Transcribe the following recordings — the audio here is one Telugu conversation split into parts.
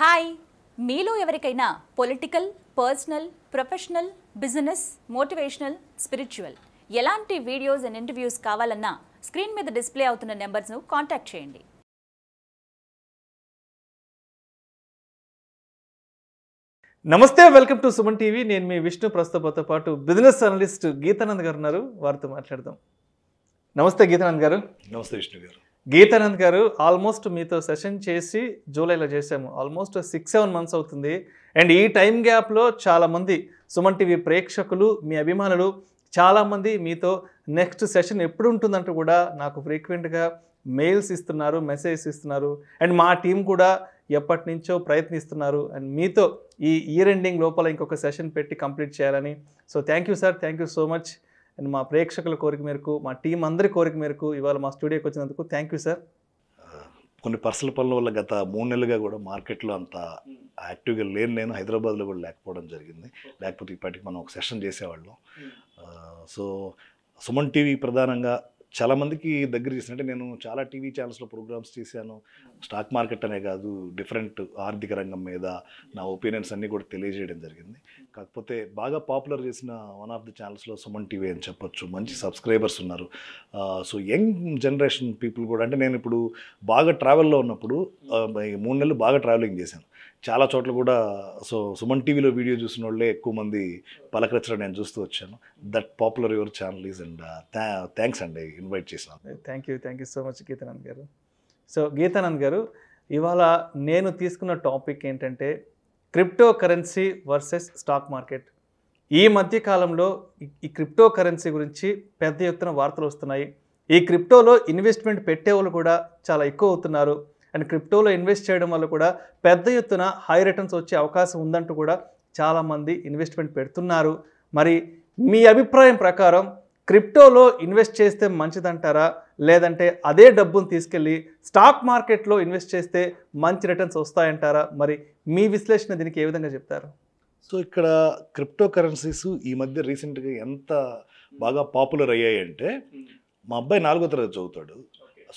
హాయ్ మీలో ఎవరికైనా political personal professional business motivational spiritual ఎలాంటి వీడియోస్ అండ్ ఇంటర్వ్యూస్ కావాలన్నా స్క్రీన్ మీద డిస్ప్లే అవుతున్న నెంబర్స్ను కాంటాక్ట్ చేయండి నమస్తే వెల్కమ్ టు సుమన్ టీవీ నేను మీ విష్ణు ప్రస్తుతతో పాటు బిజినెస్ అనలిస్ట్ గీతానంద్ గారు ఉన్నారు వారితో మాట్లాడదాం నమస్తే గీతానంద్ గారు నమస్తే విష్ణు గారు గీతానంద్ గారు ఆల్మోస్ట్ మీతో సెషన్ చేసి జూలైలో చేసాము ఆల్మోస్ట్ సిక్స్ సెవెన్ మంత్స్ అవుతుంది అండ్ ఈ టైం గ్యాప్లో చాలామంది సుమన్ టీవీ ప్రేక్షకులు మీ అభిమానులు చాలామంది మీతో నెక్స్ట్ సెషన్ ఎప్పుడు ఉంటుందంటూ కూడా నాకు ఫ్రీక్వెంట్గా మెయిల్స్ ఇస్తున్నారు మెసేజెస్ ఇస్తున్నారు అండ్ మా టీం కూడా ఎప్పటి నుంచో ప్రయత్నిస్తున్నారు అండ్ మీతో ఈ ఇయర్ ఎండింగ్ లోపల ఇంకొక సెషన్ పెట్టి కంప్లీట్ చేయాలని so thank you sir thank you so much and మా ప్రేక్షకుల కోరిక మేరకు మా టీం అందరి కోరిక మేరకు ఇవాళ మా స్టూడియోకి వచ్చినందుకు థ్యాంక్ యూ సార్ కొన్ని పర్సనల్ పనుల వల్ల గత మూడు నెలలుగా కూడా మార్కెట్లో అంత యాక్టివ్గా లేని నేను హైదరాబాద్లో కూడా లేకపోవడం జరిగింది లేకపోతే ఇప్పటికి మనం ఒక సెషన్ చేసేవాళ్ళం hmm. సో సుమన్ టీవీ ప్రధానంగా చాలా మందికి దగ్గర అంటే నేను చాలా టీవీ ఛానల్స్లో ప్రోగ్రామ్స్ చేశాను స్టాక్ మార్కెట్ అనే కాదు డిఫరెంట్ ఆర్థిక రంగం మీద నా ఒపీనియన్స్ అన్నీ కూడా తెలియజేయడం జరిగింది కాకపోతే బాగా పాపులర్ చేసిన వన్ ఆఫ్ ది ఛానల్స్లో సుమన్ టీవీ అని చెప్పొచ్చు మంచి సబ్స్క్రైబర్స్ ఉన్నారు సో యంగ్ జనరేషన్ పీపుల్ కూడా అంటే నేను ఇప్పుడు బాగా ట్రావెల్లో ఉన్నప్పుడు మూడు నెలలు బాగా ట్రావెలింగ్ చేశాను చాలా చోట్ల కూడా సో సుమన్ టీవీలో వీడియో చూసిన వాళ్ళే ఎక్కువ మంది పలకరించడం నేను చూస్తూ వచ్చాను that popular your channel is and thanks అండి ఇన్వైట్ చేసిన thank you thank you so much Geetanand గారు సో గీతానంద్ గారు ఇవాళ నేను తీసుకున్న టాపిక్ ఏంటంటే crypto currency versus stock market ఈ మధ్య కాలంలో ఈ క్రిప్టో కరెన్సీ గురించి పెద్ద ఎత్తున వార్తలు వస్తున్నాయి ఈ క్రిప్టోలో ఇన్వెస్ట్మెంట్ పెట్టే వాళ్ళు కూడా చాలా ఎక్కువ అవుతున్నారు అండ్ క్రిప్టోలో ఇన్వెస్ట్ చేయడం వల్ల కూడా పెద్ద ఎత్తున హై రిటర్న్స్ వచ్చే అవకాశం ఉందంటూ కూడా చాలామంది ఇన్వెస్ట్మెంట్ పెడుతున్నారు మరి మీ అభిప్రాయం ప్రకారం క్రిప్టోలో ఇన్వెస్ట్ చేస్తే మంచిదంటారా లేదంటే అదే డబ్బును తీసుకెళ్ళి స్టాక్ మార్కెట్లో ఇన్వెస్ట్ చేస్తే మంచి రిటర్న్స్ వస్తాయంటారా మరి మీ విశ్లేషణ దీనికి ఏ విధంగా చెప్తారు సో ఇక్కడ క్రిప్టో కరెన్సీస్ ఈ మధ్య రీసెంట్గా ఎంత బాగా పాపులర్ అయ్యాయంటే మా అబ్బాయి నాలుగో తరగతి చదువుతాడు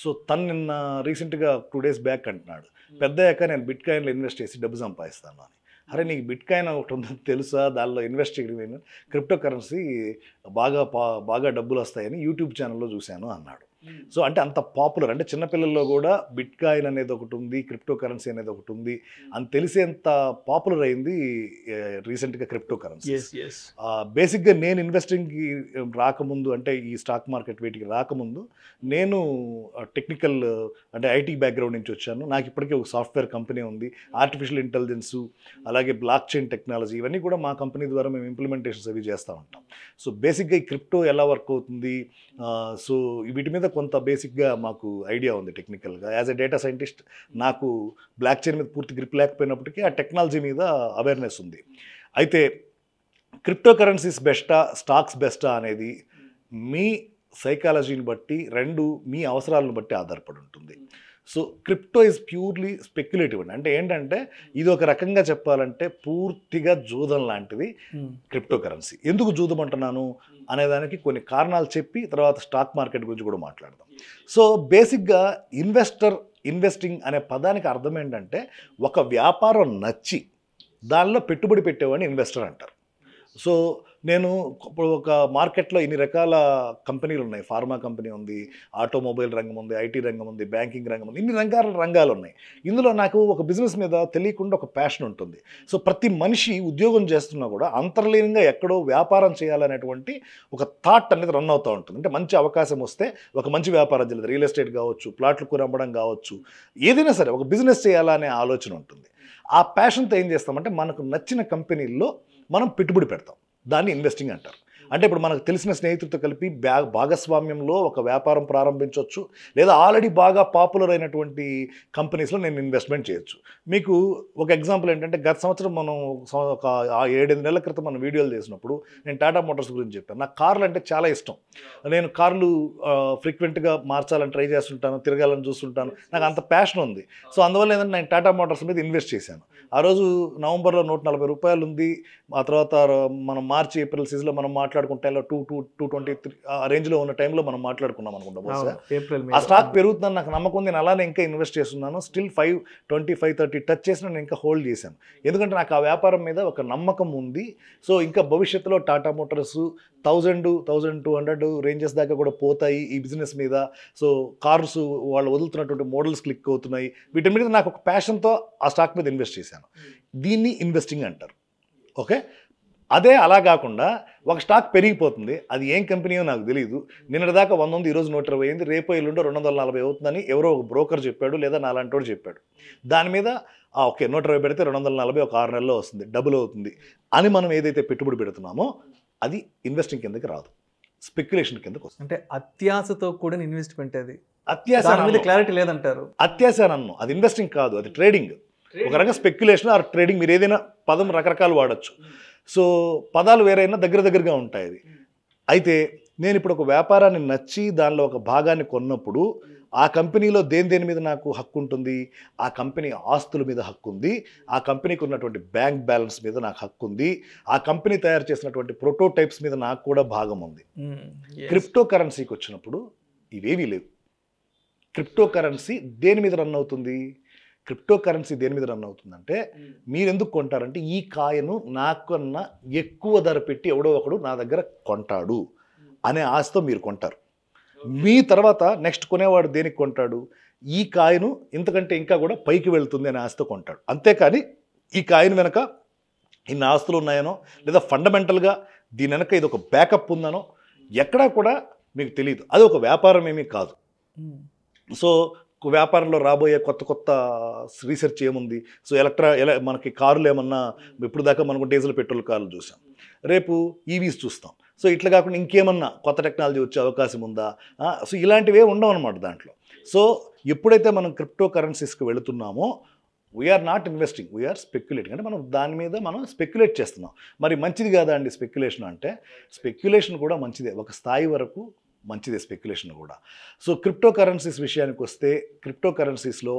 సో తను నిన్న రీసెంట్గా టూ డేస్ బ్యాక్ అంటున్నాడు పెద్ద అయ్యాక నేను బిట్ కాయిన్లో ఇన్వెస్ట్ చేసి డబ్బు సంపాదిస్తాను అని అరే నీకు బిట్ కాయిన్ ఒకటి ఉందని తెలుసా దానిలో ఇన్వెస్ట్ చేయడం క్రిప్టో కరెన్సీ బాగా బాగా డబ్బులు వస్తాయని యూట్యూబ్ ఛానల్లో చూశాను అన్నాడు సో అంటే అంత పాపులర్ అంటే చిన్నపిల్లల్లో కూడా బిట్ కాయిన్ అనేది ఒకటి ఉంది క్రిప్టో కరెన్సీ అనేది ఒకటి ఉంది hmm. అని తెలిసేంత పాపులర్ అయింది రీసెంట్గా క్రిప్టో కరెన్సీ బేసిక్గా నేను ఇన్వెస్టింగ్కి రాకముందు అంటే ఈ స్టాక్ మార్కెట్ వీటికి రాకముందు నేను టెక్నికల్ అంటే ఐటీ బ్యాక్గ్రౌండ్ నుంచి వచ్చాను నాకు ఇప్పటికే ఒక సాఫ్ట్వేర్ కంపెనీ ఉంది ఆర్టిఫిషియల్ hmm. Intelligence hmm. అలాగే బ్లాక్ చైన్ టెక్నాలజీ ఇవన్నీ కూడా మా కంపెనీ ద్వారా మేము ఇంప్లిమెంటేషన్స్ అవి చేస్తూ ఉంటాం సో బేసిక్గా ఈ క్రిప్టో ఎలా వర్క్ అవుతుంది సో వీటి మీద కొంత బేసిక్గా మాకు ఐడియా ఉంది టెక్నికల్గా యాజ్ ఎ డేటా సైంటిస్ట్ నాకు బ్లాక్ చైన్ మీద పూర్తి గ్రిప్ లేకపోయినప్పటికీ ఆ టెక్నాలజీ మీద అవేర్నెస్ ఉంది అయితే క్రిప్టో కరెన్సీస్ బెస్టా స్టాక్స్ బెస్టా అనేది మీ సైకాలజీని బట్టి రెండు మీ అవసరాలను బట్టి ఆధారపడి ఉంటుంది so crypto is purely speculative అండి అంటే ఏంటంటే ఇది ఒక రకంగా చెప్పాలంటే పూర్తిగా జూదం లాంటిది hmm. క్రిప్టో కరెన్సీ ఎందుకు జూదం అంటున్నాను అనేదానికి కొన్ని కారణాలు చెప్పి తర్వాత స్టాక్ మార్కెట్ గురించి కూడా మాట్లాడదాం సో బేసిక్గా ఇన్వెస్టర్ ఇన్వెస్టింగ్ అనే పదానికి అర్థం ఏంటంటే ఒక వ్యాపారం నచ్చి దానిలో పెట్టుబడి పెట్టేవాడిని ఇన్వెస్టర్ అంటారు సో నేను ఇప్పుడు ఒక మార్కెట్లో ఇన్ని రకాల కంపెనీలు ఉన్నాయి ఫార్మా కంపెనీ ఉంది ఆటోమొబైల్ రంగం ఉంది ఐటీ రంగం ఉంది బ్యాంకింగ్ రంగం ఉంది ఇన్ని రంగాల రంగాలు ఉన్నాయి ఇందులో నాకు ఒక బిజినెస్ మీద తెలియకుండా ఒక ప్యాషన్ ఉంటుంది సో ప్రతి మనిషి ఉద్యోగం చేస్తున్నా కూడా అంతర్లీనంగా ఎక్కడో వ్యాపారం చేయాలనేటువంటి ఒక థాట్ అనేది రన్ అవుతూ ఉంటుంది అంటే మంచి అవకాశం వస్తే ఒక మంచి వ్యాపారం చేయలేదు రియల్ ఎస్టేట్ కావచ్చు ప్లాట్లు కొనమ్మడం కావచ్చు ఏదైనా సరే ఒక బిజినెస్ చేయాలనే ఆలోచన ఉంటుంది ఆ ప్యాషన్తో ఏం చేస్తామంటే మనకు నచ్చిన కంపెనీల్లో మనం పెట్టుబడి పెడతాం దాన్ని ఇన్వెస్టింగ్ అంటారు అంటే ఇప్పుడు మనకు తెలిసిన స్నేహితులతో కలిపి బ్యా భాగస్వామ్యంలో ఒక వ్యాపారం ప్రారంభించవచ్చు లేదా ఆల్రెడీ బాగా పాపులర్ అయినటువంటి కంపెనీస్లో నేను ఇన్వెస్ట్మెంట్ చేయొచ్చు మీకు ఒక ఎగ్జాంపుల్ ఏంటంటే గత సంవత్సరం మనం ఒక ఏడెనిమిది నెలల క్రితం మనం వీడియోలు చేసినప్పుడు నేను టాటా మోటార్స్ గురించి చెప్పాను నాకు కార్లు అంటే చాలా ఇష్టం నేను కార్లు ఫ్రీక్వెంట్గా మార్చాలని ట్రై చేస్తుంటాను తిరగాలని చూస్తుంటాను నాకు అంత ప్యాషన్ ఉంది సో అందువల్ల ఏంటంటే నేను టాటా మోటార్స్ మీద ఇన్వెస్ట్ చేశాను ఆ రోజు నవంబర్లో నూట నలభై రూపాయలు ఉంది ఆ తర్వాత మనం మార్చి ఏప్రిల్ సీజన్లో మనం మాట్లాడుతున్నాం మాట్లాడుకుంటే two two two twenty three ఆ రేంజ్లో ఉన్న టైంలో మనం మాట్లాడుకున్నాం అనుకుంటాం ఆ స్టాక్ పెరుగుతుందని నాకు నమ్మకం నేను అలానే ఇంకా ఇన్వెస్ట్ చేస్తున్నాను still five twenty five thirty touch చేసిన నేను ఇంకా హోల్డ్ చేశాను ఎందుకంటే నాకు ఆ వ్యాపారం మీద ఒక నమ్మకం ఉంది సో ఇంకా భవిష్యత్తులో Tata motors thousand thousand two hundred ranges దాకా కూడా పోతాయి ఈ బిజినెస్ మీద సో కార్స్ వాళ్ళు వదులుతున్నటువంటి మోడల్స్ క్లిక్ అవుతున్నాయి వీటి మీద నాకు ఒక ప్యాషన్తో ఆ స్టాక్ మీద ఇన్వెస్ట్ చేశాను hmm. దీన్ని ఇన్వెస్టింగ్ అంటారు ఓకే అదే అలా కాకుండా ఒక స్టాక్ పెరిగిపోతుంది అది ఏం కంపెనీయో నాకు తెలియదు నిన్నటిదాకా వంద ఉంది ఈరోజు నూట ఇరవై అయింది రేపు ఎల్లుండో రెండు వందల నలభై అవుతుందని ఎవరో ఒక బ్రోకర్ చెప్పాడు లేదా నాలాంటోడు చెప్పాడు దాని మీద ఓకే నూట ఇరవై పెడితే రెండు వందల నలభై ఒక ఆరు నెలలో వస్తుంది డబుల్ అవుతుంది అని మనం ఏదైతే పెట్టుబడి పెడుతున్నామో అది ఇన్వెస్టింగ్ కిందకి రాదు స్పెక్యులేషన్ కిందకి వస్తుంది అంటే అత్యాశతో కూడిన ఇన్వెస్ట్మెంట్ అది అత్యాశ క్లారిటీ లేదంటారు అత్యాశ నన్ను అది ఇన్వెస్టింగ్ కాదు అది ట్రేడింగ్ ఒక రకంగా స్పెక్యులేషన్ ఆర్ ట్రేడింగ్ మీరు ఏదైనా పదం రకరకాలు వాడచ్చు సో పదాలు వేరైనా దగ్గర దగ్గరగా ఉంటాయి అది అయితే నేను ఇప్పుడు ఒక వ్యాపారాన్ని నచ్చి దానిలో ఒక భాగాన్ని కొన్నప్పుడు ఆ కంపెనీలో దేని దేని మీద నాకు హక్కు ఉంటుంది ఆ కంపెనీ ఆస్తుల మీద హక్కు ఉంది ఆ కంపెనీకి ఉన్నటువంటి బ్యాంక్ బ్యాలెన్స్ మీద నాకు హక్కు ఉంది ఆ కంపెనీ తయారు చేసినటువంటి ప్రోటోటైప్స్ మీద నాకు కూడా భాగం ఉంది క్రిప్టో కరెన్సీకి వచ్చినప్పుడు ఇవేవీ లేవు క్రిప్టో కరెన్సీ దేని మీద రన్ అవుతుంది క్రిప్టో కరెన్సీ దేని మీద రన్ అవుతుందంటే మీరు ఎందుకు కొంటారంటే ఈ కాయను నాకన్నా ఎక్కువ ధర పెట్టి ఎవడో ఒకడు నా దగ్గర కొంటాడు అనే ఆశతో మీరు కొంటారు మీ తర్వాత నెక్స్ట్ కొనేవాడు దేనికి కొంటాడు ఈ కాయను ఇంతకంటే ఇంకా కూడా పైకి వెళ్తుంది అనే ఆశతో కొంటాడు అంతేకాని ఈ కాయను వెనక ఇన్ని ఆస్తులు ఉన్నాయనో లేదా ఫండమెంటల్గా దీని వెనక ఇది ఒక బ్యాకప్ ఉందనో ఎక్కడా కూడా మీకు తెలియదు అది ఒక వ్యాపారం ఏమీ కాదు సో వ్యాపారంలో రాబోయే కొత్త కొత్త రీసెర్చ్ ఏముంది సో ఎలక్ట్రా ఎలా మనకి కారులు ఏమన్నా hmm. ఇప్పుడు దాకా మనకు డీజిల్ పెట్రోల్ కార్లు చూసాం రేపు ఈవీస్ e చూస్తాం సో ఇట్లా కాకుండా ఇంకేమన్నా కొత్త టెక్నాలజీ వచ్చే అవకాశం ఉందా సో ఇలాంటివే ఉండవు అనమాట దాంట్లో సో ఎప్పుడైతే మనం క్రిప్టో కరెన్సీస్కి వెళుతున్నామో we're not investing we're speculating అంటే మనం దాని మీద మనం స్పెక్యులేట్ చేస్తున్నాం మరి మంచిది కాదా అండి స్పెక్యులేషన్ అంటే స్పెక్యులేషన్ కూడా మంచిదే ఒక స్థాయి వరకు మంచిదే స్పెక్యులేషన్ కూడా సో క్రిప్టో కరెన్సీస్ విషయానికి వస్తే క్రిప్టో కరెన్సీస్లో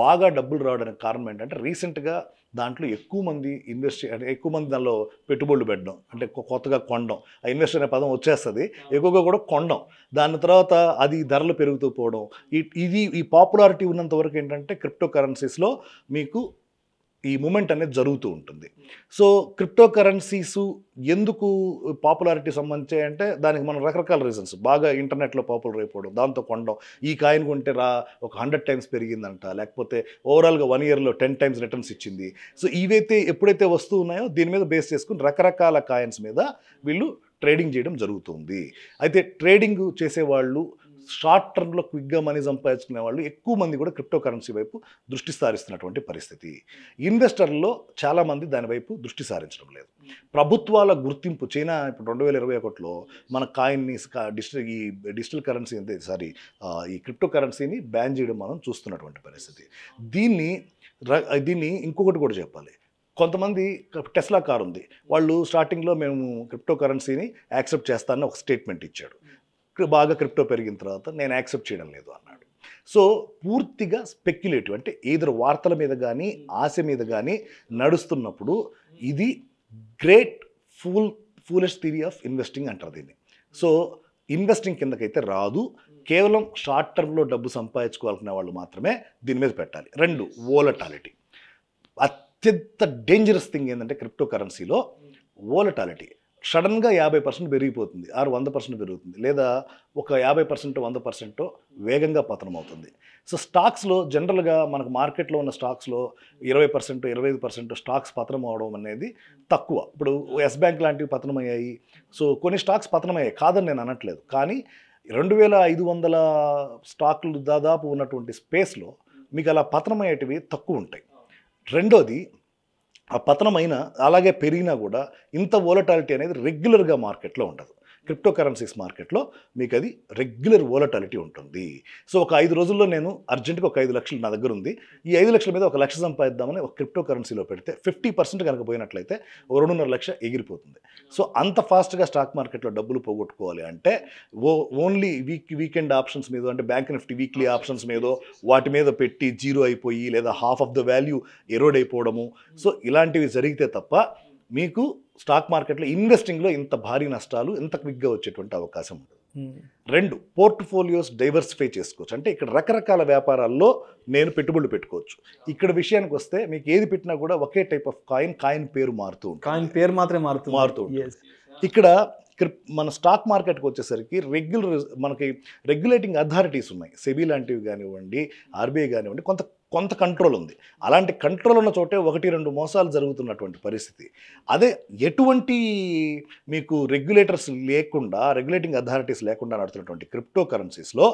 బాగా డబ్బులు రావడానికి కారణం ఏంటంటే రీసెంట్గా దాంట్లో ఎక్కువ మంది ఇన్వెస్ట్ అంటే ఎక్కువ మంది దానిలో పెట్టుబడులు పెట్టడం అంటే కొత్తగా కొండం ఆ ఇన్వెస్ట్ అనే పదం వచ్చేస్తుంది ఎక్కువగా కూడా కొండం దాని తర్వాత అది ధరలు పెరుగుతూ పోవడం ఇది ఈ పాపులారిటీ ఉన్నంత వరకు ఏంటంటే క్రిప్టో కరెన్సీస్లో మీకు ఈ మూమెంట్ అనేది జరుగుతూ ఉంటుంది సో క్రిప్టో కరెన్సీస్ ఎందుకు పాపులారిటీ సంబంధించి అంటే దానికి మనం రకరకాల రీజన్స్ బాగా ఇంటర్నెట్లో పాపులర్ అయిపోవడం దాంతో కొనడం ఈ కాయిన్ కొంటే రా ఒక హండ్రెడ్ టైమ్స్ పెరిగిందంట లేకపోతే ఓవరాల్గా వన్ ఇయర్లో టెన్ టైమ్స్ రిటర్న్స్ ఇచ్చింది సో ఇవైతే ఎప్పుడైతే వస్తూ ఉన్నాయో దీని మీద బేస్ చేసుకుని రకరకాల కాయిన్స్ మీద వీళ్ళు ట్రేడింగ్ చేయడం జరుగుతుంది అయితే ట్రేడింగ్ చేసేవాళ్ళు షార్ట్ టర్మ్లో క్విక్గా మనీ సంపాదించుకునే వాళ్ళు ఎక్కువ మంది కూడా క్రిప్టో కరెన్సీ వైపు దృష్టి సారిస్తున్నటువంటి పరిస్థితి ఇన్వెస్టర్లలో చాలామంది దానివైపు దృష్టి సారించడం లేదు ప్రభుత్వాల గుర్తింపు చైనా ఇప్పుడు రెండు వేల ఇరవై ఒకటిలో మన కాయిన్ని డిజిటల్ ఈ డిజిటల్ కరెన్సీ అంతే సారీ ఈ క్రిప్టో కరెన్సీని బ్యాన్ చేయడం మనం చూస్తున్నటువంటి పరిస్థితి దీన్ని దీన్ని ఇంకొకటి కూడా చెప్పాలి కొంతమంది టెస్లా కార్ ఉంది వాళ్ళు స్టార్టింగ్లో మేము క్రిప్టో కరెన్సీని యాక్సెప్ట్ చేస్తానని ఒక స్టేట్మెంట్ ఇచ్చాడు బాగా క్రిప్టో పెరిగిన తర్వాత నేను యాక్సెప్ట్ చేయడం లేదు అన్నాడు సో పూర్తిగా స్పెక్యులేటివ్ అంటే ఏదో వార్తల మీద కానీ ఆశ మీద కానీ నడుస్తున్నప్పుడు ఇది great fool foolest theory of investing అంటారు దీన్ని సో ఇన్వెస్టింగ్ కిందకైతే రాదు కేవలం షార్ట్ టర్మ్లో డబ్బు సంపాదించుకోవాలనే వాళ్ళు మాత్రమే దీని మీద పెట్టాలి రెండు ఓలటాలిటీ అత్యంత డేంజరస్ థింగ్ ఏంటంటే క్రిప్టో కరెన్సీలో ఓలటాలిటీ సడన్గా యాభై పర్సెంట్ పెరిగిపోతుంది ఆరు వంద పర్సెంట్ పెరుగుతుంది లేదా ఒక యాభై పర్సెంట్ వంద పర్సెంట్ వేగంగా పతనం అవుతుంది సో స్టాక్స్లో జనరల్గా మనకు మార్కెట్లో ఉన్న స్టాక్స్లో ఇరవై పర్సెంట్ ఇరవై ఐదు పర్సెంట్ స్టాక్స్ పతనం అవడం అనేది తక్కువ ఇప్పుడు ఎస్ బ్యాంక్ లాంటివి పతనమయ్యాయి సో కొన్ని స్టాక్స్ పతనమయ్యాయి కాదని నేను అనట్లేదు కానీ రెండు వేల ఐదు వందల స్టాక్లు దాదాపు ఉన్నటువంటి స్పేస్లో మీకు అలా పతనమయ్యేటివి తక్కువ ఉంటాయి రెండోది ఆ పతనం అయినా అలాగే పెరిగినా కూడా ఇంత వోలటాలిటీ అనేది రెగ్యులర్గా మార్కెట్లో ఉండదు క్రిప్టో కరెన్సీస్ మార్కెట్లో మీకు అది రెగ్యులర్ వోలటాలిటీ ఉంటుంది సో ఒక ఐదు రోజుల్లో నేను అర్జెంటుగా ఒక ఐదు లక్షలు నా దగ్గర ఉంది ఈ ఐదు లక్షల మీద ఒక లక్ష సంపాదిద్దామని ఒక క్రిప్టో కరెన్సీలో పెడితే ఫిఫ్టీ పర్సెంట్ కనుక పోయినట్లయితే ఒక రెండున్నర లక్ష ఎగిరిపోతుంది సో అంత ఫాస్ట్గా స్టాక్ మార్కెట్లో డబ్బులు పోగొట్టుకోవాలి అంటే oh only week weekend options మీద అంటే బ్యాంక్ నిఫ్టీ వీక్లీ ఆప్షన్స్ మీద వాటి మీద పెట్టి జీరో అయిపోయి లేదా half of the value eroded అయిపోవడము సో ఇలాంటివి జరిగితే తప్ప మీకు స్టాక్ మార్కెట్లో ఇన్వెస్టింగ్లో ఇంత భారీ నష్టాలు ఇంత క్విక్గా వచ్చేటువంటి అవకాశం ఉంటుంది రెండు పోర్ట్ఫోలియోస్ డైవర్సిఫై చేసుకోవచ్చు అంటే ఇక్కడ రకరకాల వ్యాపారాల్లో నేను పెట్టుబడులు పెట్టుకోవచ్చు ఇక్కడ విషయానికి వస్తే మీకు ఏది పెట్టినా కూడా ఒకే టైప్ ఆఫ్ కాయిన్ కాయిన్ పేరు మారుతూ కాయిన్ పేరు మాత్రమే మారుతూ మారుతూ ఇక్కడ మన స్టాక్ మార్కెట్కి వచ్చేసరికి రెగ్యులర్ మనకి రెగ్యులేటింగ్ అథారిటీస్ ఉన్నాయి సెబీ లాంటివి కానివ్వండి ఆర్బీఐ కానివ్వండి కొంత కొంత కంట్రోల్ ఉంది అలాంటి కంట్రోల్ ఉన్న చోటే ఒకటి రెండు మోసాలు జరుగుతున్నటువంటి పరిస్థితి అదే ఎటువంటి మీకు రెగ్యులేటర్స్ లేకుండా రెగ్యులేటింగ్ అథారిటీస్ లేకుండా నడుతున్నటువంటి క్రిప్టో కరెన్సీస్లో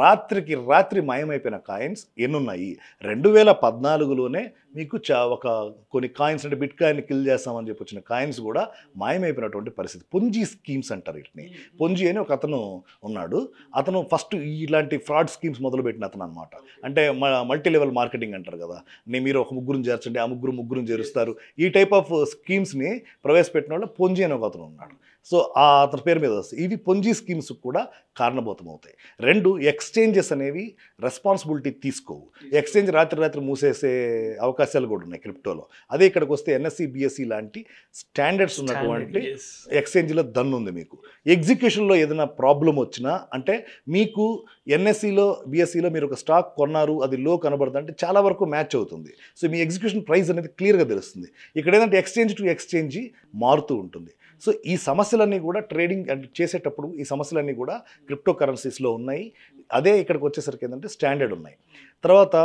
రాత్రికి రాత్రి మాయమైపోయిన కాయిన్స్ ఎన్నున్నాయి రెండు వేల పద్నాలుగులోనే మీకు చా ఒక కొన్ని కాయిన్స్ అంటే బిట్ కాయిన్ కిల్ చేస్తామని చెప్పి వచ్చిన కాయిన్స్ కూడా మాయమైపోయినటువంటి పరిస్థితి పొంజీ స్కీమ్స్ అంటారు వీటిని పొంజీ అని ఒక అతను ఉన్నాడు అతను ఫస్ట్ ఇలాంటి ఫ్రాడ్ స్కీమ్స్ మొదలుపెట్టిన అతను అనమాట అంటే మల్టీ లెవెల్ మార్కెటింగ్ అంటారు కదా నేను మీరు ఒక ముగ్గురుని చేర్చండి ఆ ముగ్గురు ముగ్గురుని చేరుస్తారు ఈ టైప్ ఆఫ్ స్కీమ్స్ని ప్రవేశపెట్టిన వాళ్ళు పొంజీ అని ఒక అతను ఉన్నాడు సో అతని పేరు మీద వస్తాయి ఇవి పొంజి స్కీమ్స్ కూడా కారణభూతమవుతాయి రెండు ఎక్స్చేంజెస్ అనేవి రెస్పాన్సిబిలిటీ తీసుకోవు ఎక్స్చేంజ్ రాత్రి రాత్రి మూసేసే అవకాశాలు కూడా ఉన్నాయి క్రిప్టోలో అదే ఇక్కడికి వస్తే ఎన్ఎస్సి బిఎస్సి లాంటి స్టాండర్డ్స్ ఉన్నటువంటి ఎక్స్చేంజ్లో దన్ను ఉంది మీకు ఎగ్జిక్యూషన్లో ఏదైనా ప్రాబ్లం వచ్చినా అంటే మీకు ఎన్ఎస్సిలో బిఎస్సిలో మీరు ఒక స్టాక్ కొన్నారు అది లో కనబడుతుంది అంటే చాలా వరకు మ్యాచ్ అవుతుంది సో మీ ఎగ్జిక్యూషన్ ప్రైస్ అనేది క్లియర్గా తెలుస్తుంది ఇక్కడ ఏంటంటే ఎక్స్చేంజ్ టు ఎక్స్చేంజ్ మారుతూ ఉంటుంది సో ఈ సమస్యలన్నీ కూడా ట్రేడింగ్ చేసేటప్పుడు ఈ సమస్యలన్నీ కూడా క్రిప్టో కరెన్సీస్లో ఉన్నాయి అదే ఇక్కడికి వచ్చేసరికి ఏంటంటే స్టాండర్డ్ ఉన్నాయి తర్వాత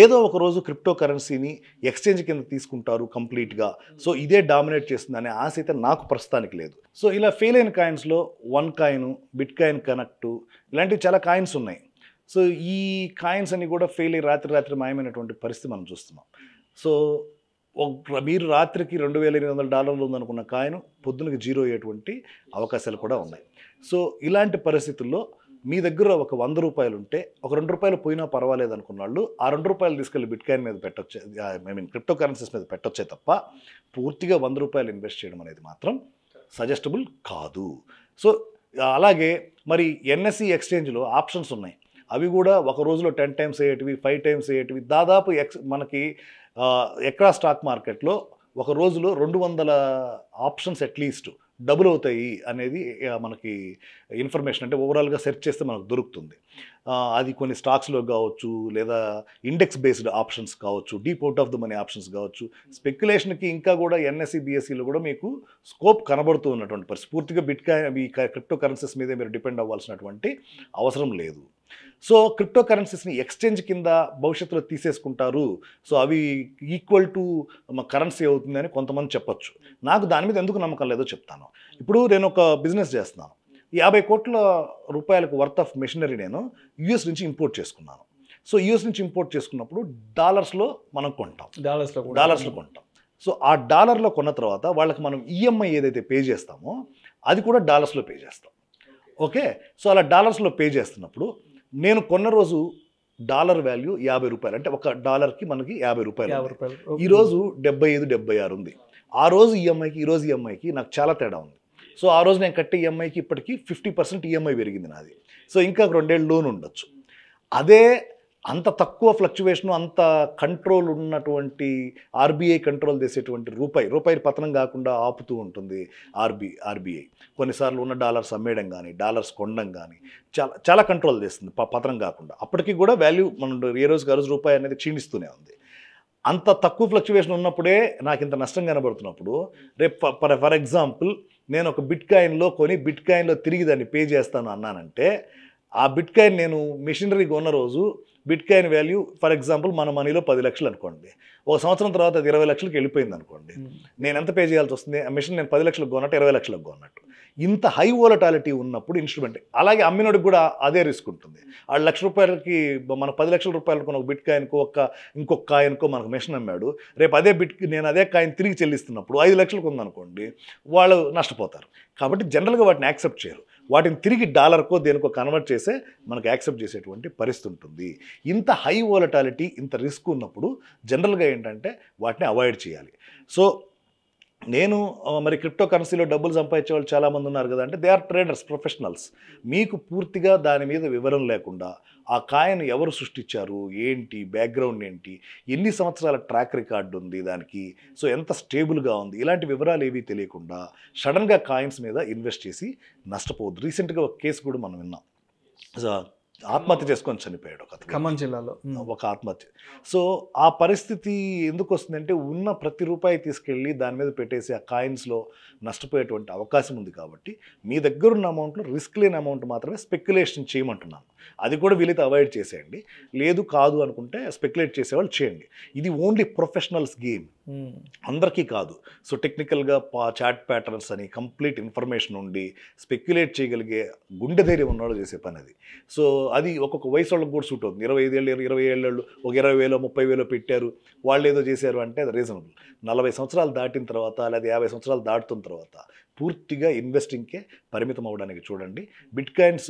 ఏదో ఒక రోజు క్రిప్టో కరెన్సీని ఎక్స్చేంజ్ కింద తీసుకుంటారు కంప్లీట్గా సో ఇదే డామినేట్ చేస్తుంది అనే ఆశ అయితే నాకు ప్రస్తుతానికి లేదు సో ఇలా ఫెయిల్ అయిన కాయిన్స్లో one coin bitcoin connect ఇలాంటివి చాలా కాయిన్స్ ఉన్నాయి సో ఈ కాయిన్స్ అన్ని కూడా ఫెయిల్ అయ్యి రాత్రి రాత్రి మాయమైనటువంటి పరిస్థితి మనం చూస్తున్నాం సో మీరు రాత్రికి రెండు వేల ఎనిమిది వందల డాలర్లు ఉందనుకున్న కాయిన్ పొద్దునకి జీరో అయ్యేటువంటి అవకాశాలు కూడా ఉన్నాయి సో ఇలాంటి పరిస్థితుల్లో మీ దగ్గర ఒక వంద రూపాయలు ఉంటే ఒక రెండు రూపాయలు పోయినా పర్వాలేదు అనుకున్న వాళ్ళు ఆ రెండు రూపాయలు తీసుకెళ్ళి బిట్ కాయిన్ మీద పెట్టొచ్చే ఐ మీన్ క్రిప్టో కరెన్సీస్ మీద పెట్టొచ్చే తప్ప పూర్తిగా వంద రూపాయలు ఇన్వెస్ట్ చేయడం అనేది మాత్రం సజెస్టబుల్ కాదు సో అలాగే మరి ఎన్ఎస్ఈ ఎక్స్చేంజ్లో ఆప్షన్స్ ఉన్నాయి అవి కూడా ఒక రోజులో టెన్ టైమ్స్ అయ్యేటివి ఫైవ్ టైమ్స్ అయ్యేటివి దాదాపు ఎక్స్ మనకి ఎక్కడ స్టాక్ మార్కెట్లో ఒక రోజులో రెండు వందల ఆప్షన్స్ అట్లీస్ట్ డబుల్ అవుతాయి అనేది మనకి ఇన్ఫర్మేషన్ అంటే ఓవరాల్గా సెర్చ్ చేస్తే మనకు దొరుకుతుంది అది కొన్ని స్టాక్స్లో కావచ్చు లేదా ఇండెక్స్ బేస్డ్ ఆప్షన్స్ కావచ్చు deep out of the money options కావచ్చు స్పెక్యులేషన్కి ఇంకా కూడా ఎన్ఎస్సి బీఎస్సీలో e, e కూడా మీకు స్కోప్ కనబడుతూ ఉన్నటువంటి పరిస్థితి పూర్తిగా బిట్కాయిన్ ఈ క్రిప్టో కరెన్సీస్ మీదే మీరు డిపెండ్ అవ్వాల్సినటువంటి అవసరం లేదు సో క్రిప్టో కరెన్సీస్ని ఎక్స్చేంజ్ కింద భవిష్యత్తులో తీసేసుకుంటారు సో అవి ఈక్వల్ టు కరెన్సీ అవుతుంది అని కొంతమంది చెప్పొచ్చు నాకు దాని మీద ఎందుకు నమ్మకం లేదో చెప్తాను ఇప్పుడు నేను ఒక బిజినెస్ చేస్తున్నాను యాభై కోట్ల రూపాయలకు వర్త్ ఆఫ్ మెషినరీ నేను యుఎస్ నుంచి ఇంపోర్ట్ చేసుకున్నాను సో యూఎస్ నుంచి ఇంపోర్ట్ చేసుకున్నప్పుడు డాలర్స్లో మనం కొంటాం డాలర్స్లో డాలర్స్లో కొంటాం సో ఆ డాలర్లో కొన్న తర్వాత వాళ్ళకి మనం ఈఎంఐ e ఏదైతే పే చేస్తామో అది కూడా డాలర్స్లో పే చేస్తాం ఓకే సో అలా డాలర్స్లో పే చేస్తున్నప్పుడు నేను కొన్న రోజు డాలర్ వాల్యూ యాభై రూపాయలు అంటే ఒక డాలర్కి మనకి యాభై రూపాయలు ఈరోజు డెబ్బై ఐదు డెబ్బై ఆరు ఉంది ఆ రోజు ఈఎంఐకి ఈరోజు ఈఎంఐకి నాకు చాలా తేడా ఉంది సో ఆ రోజు నేను కట్టే ఈఎంఐకి ఇప్పటికీ ఫిఫ్టీ పర్సెంట్ ఈఎంఐ పెరిగింది నాది సో ఇంకా రెండేళ్ళు లోన్ ఉండొచ్చు అదే అంత తక్కువ ఫ్లక్చువేషన్ అంత కంట్రోల్ ఉన్నటువంటి ఆర్బీఐ కంట్రోల్ చేసేటువంటి రూపాయి రూపాయి పతనం కాకుండా ఆపుతూ ఉంటుంది ఆర్బీ ఆర్బీఐ కొన్నిసార్లు ఉన్న డాలర్స్ అమ్మేయడం కానీ డాలర్స్ కొనడం కానీ చాలా చాలా కంట్రోల్ చేస్తుంది పతనం కాకుండా అప్పటికి కూడా వాల్యూ మనం ఏ రోజుకి రోజు రూపాయి అనేది క్షీణిస్తూనే ఉంది అంత తక్కువ ఫ్లక్చువేషన్ ఉన్నప్పుడే నాకు ఇంత నష్టం కనబడుతున్నప్పుడు రేపు ఫర్ ఫర్ ఎగ్జాంపుల్ నేను ఒక బిట్ కాయిన్లో కొని బిట్ కాయిన్లో తిరిగి దాన్ని పే చేస్తాను అన్నానంటే ఆ బిట్ కాయిన్ నేను మిషనరీ కొన్న రోజు bitcoin value for example మన మనీలో పది లక్షలు అనుకోండి ఒక సంవత్సరం తర్వాత అది ఇరవై లక్షలకు వెళ్ళిపోయింది అనుకోండి నేను ఎంత పే చేయాల్సి వస్తుంది ఆ మిషన్ నేను పది లక్షలకు కొన్నట్టు ఇరవై లక్షలకు కొన్నట్టు ఇంత హై వోలటాలిటీ ఉన్నప్పుడు ఇన్స్ట్రుమెంట్ అలాగే అమ్మినోడికి కూడా అదే రిస్క్ ఉంటుంది ఆ లక్ష రూపాయలకి మన పది లక్షల రూపాయలకు ఒక బిట్ కాయిన్కో ఒక్క ఇంకొక కాయన్కో మనకు మిషన్ అమ్మాడు రేపు అదే బిట్ నేను అదే కాయిన్ తిరిగి చెల్లిస్తున్నప్పుడు ఐదు లక్షలకు ఉందనుకోండి వాళ్ళు నష్టపోతారు కాబట్టి జనరల్గా వాటిని యాక్సెప్ట్ చేయరు వాటిని తిరిగి డాలర్కో దేనికో కన్వర్ట్ చేసే మనకు యాక్సెప్ట్ చేసేటువంటి పరిస్థితి ఉంటుంది ఇంత హై వోలటాలిటీ ఇంత రిస్క్ ఉన్నప్పుడు జనరల్గా ఏంటంటే వాటిని అవాయిడ్ చేయాలి సో నేను మరి క్రిప్టో కరెన్సీలో డబ్బులు సంపాదించే వాళ్ళు చాలామంది ఉన్నారు కదా అంటే దే ఆర్ ట్రేడర్స్ ప్రొఫెషనల్స్ మీకు పూర్తిగా దాని మీద వివరం లేకుండా ఆ కాయన్ ఎవరు సృష్టించారు ఏంటి బ్యాక్గ్రౌండ్ ఏంటి ఎన్ని సంవత్సరాల ట్రాక్ రికార్డు ఉంది దానికి సో ఎంత స్టేబుల్గా ఉంది ఇలాంటి వివరాలు ఏవీ తెలియకుండా సడన్గా కాయిన్స్ మీద ఇన్వెస్ట్ చేసి నష్టపోవద్దు రీసెంట్గా ఒక కేసు కూడా మనం విన్నాం ఆత్మహత్య చేసుకొని చనిపోయాడు ఒక ఖమ్మం జిల్లాలో ఒక ఆత్మహత్య సో ఆ పరిస్థితి ఎందుకు వస్తుందంటే ఉన్న ప్రతి రూపాయి తీసుకెళ్ళి దాని మీద పెట్టేసి ఆ కాయిన్స్లో నష్టపోయేటువంటి అవకాశం ఉంది కాబట్టి మీ దగ్గరున్న అమౌంట్లో రిస్క్ లేని అమౌంట్ మాత్రమే స్పెక్యులేషన్ చేయమంటున్నాను అది కూడా వీలైతే అవాయిడ్ చేసేయండి లేదు కాదు అనుకుంటే స్పెక్యులేట్ చేసేవాళ్ళు చేయండి ఇది ఓన్లీ ప్రొఫెషనల్స్ గేమ్ hmm. అందరికీ కాదు సో టెక్నికల్గా పా చాట్ ప్యాటర్న్స్ అని కంప్లీట్ ఇన్ఫర్మేషన్ ఉండి స్పెక్యులేట్ చేయగలిగే గుండె ధైర్యం ఉన్నవాళ్ళు చేసే పని అది సో అది ఒక్కొక్క వయసు వాళ్ళకి కూడా సూట్ అవుతుంది ఇరవై ఐదేళ్ళు ఇరవై ఏళ్ళు ఒక ఇరవై వేలో ముప్పై వేలో పెట్టారు వాళ్ళు ఏదో చేశారు అంటే అది రీజనబుల్ నలభై సంవత్సరాలు దాటిన తర్వాత లేదా యాభై సంవత్సరాలు దాటుతున్న తర్వాత పూర్తిగా ఇన్వెస్టింగ్కే పరిమితం అవ్వడానికి చూడండి బిట్ కాయిన్స్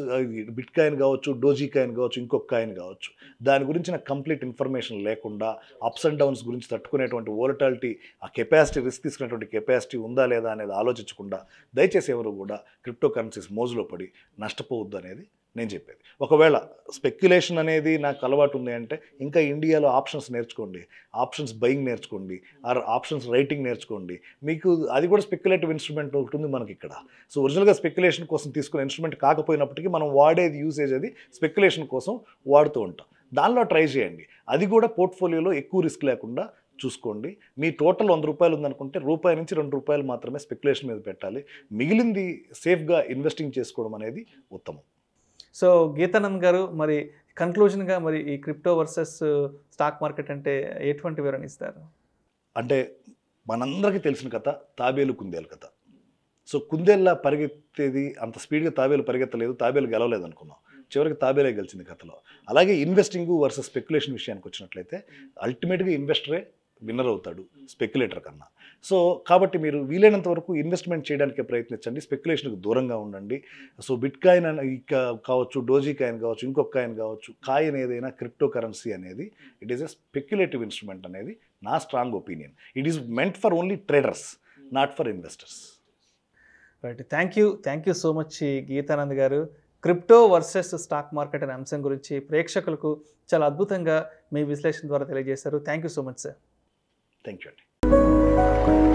బిట్ కాయిన్ కావచ్చు డోజీ కాయిన్ కావచ్చు ఇంకొక కాయిన్ కావచ్చు దాని గురించిన కంప్లీట్ ఇన్ఫర్మేషన్ లేకుండా అప్స్ అండ్ డౌన్స్ గురించి తట్టుకునేటువంటి ఓలటాలిటీ ఆ కెపాసిటీ రిస్క్ తీసుకునేటువంటి కెపాసిటీ ఉందా లేదా అనేది ఆలోచించకుండా దయచేసి ఎవరు కూడా క్రిప్టో కరెన్సీస్ మోజులో పడి నష్టపోవద్దు అనేది నేను చెప్పేది ఒకవేళ స్పెక్యులేషన్ అనేది నాకు అలవాటు ఉంది అంటే ఇంకా ఇండియాలో ఆప్షన్స్ నేర్చుకోండి ఆప్షన్స్ బయింగ్ నేర్చుకోండి ఆర్ ఆప్షన్స్ రైటింగ్ నేర్చుకోండి మీకు అది కూడా స్పెక్యులేటివ్ ఇన్స్ట్రుమెంట్ ఉంటుంది మనకి ఇక్కడ సో ఒరిజినల్గా స్పెక్యులేషన్ కోసం తీసుకున్న ఇన్స్ట్రుమెంట్ కాకపోయినప్పటికీ మనం వాడేది యూసేజ్ అది స్పెక్యులేషన్ కోసం వాడుతూ ఉంటాం దానిలో ట్రై చేయండి అది కూడా పోర్ట్ఫోలియోలో ఎక్కువ రిస్క్ లేకుండా చూసుకోండి మీ టోటల్ వంద రూపాయలు ఉందనుకుంటే రూపాయి నుంచి రెండు రూపాయలు మాత్రమే స్పెక్యులేషన్ మీద పెట్టాలి మిగిలింది సేఫ్గా ఇన్వెస్టింగ్ చేసుకోవడం అనేది ఉత్తమం సో గీతానంద్ గారు మరి కన్క్లూజన్గా మరి ఈ క్రిప్టో వర్సెస్ స్టాక్ మార్కెట్ అంటే ఎటువంటి వివరణ ఇస్తారు అంటే మనందరికీ తెలిసిన కథ తాబేలు కుందేలు కథ సో కుందేళ్ళ పరిగెత్తేది అంత స్పీడ్గా తాబేలు పరిగెత్తలేదు తాబేలు గెలవలేదు అనుకున్నాం చివరికి తాబేలే గెలిచింది కథలో అలాగే ఇన్వెస్టింగ్ వర్సెస్ స్పెక్యులేషన్ విషయానికి వచ్చినట్లయితే అల్టిమేట్గా ఇన్వెస్టరే విన్నర్ అవుతాడు స్పెక్యులేటర్ కన్నా సో కాబట్టి మీరు వీలైనంత వరకు ఇన్వెస్ట్మెంట్ చేయడానికి ప్రయత్నించండి స్పెక్యులేషన్కి దూరంగా ఉండండి సో బిట్ కాయిన్ కావచ్చు డోజీ కాయిన్ కావచ్చు ఇంకొక కాయిన్ కావచ్చు కాయిన్ ఏదైనా క్రిప్టో కరెన్సీ అనేది it is a speculative instrument అనేది నా strong opinion it is meant for only traders not for investors right thank you thank you so much Geetanand గారు క్రిప్టో వర్సెస్ స్టాక్ మార్కెట్ అనే అంశం గురించి ప్రేక్షకులకు చాలా అద్భుతంగా మీ విశ్లేషణ ద్వారా తెలియజేశారు thank you so much sir thank you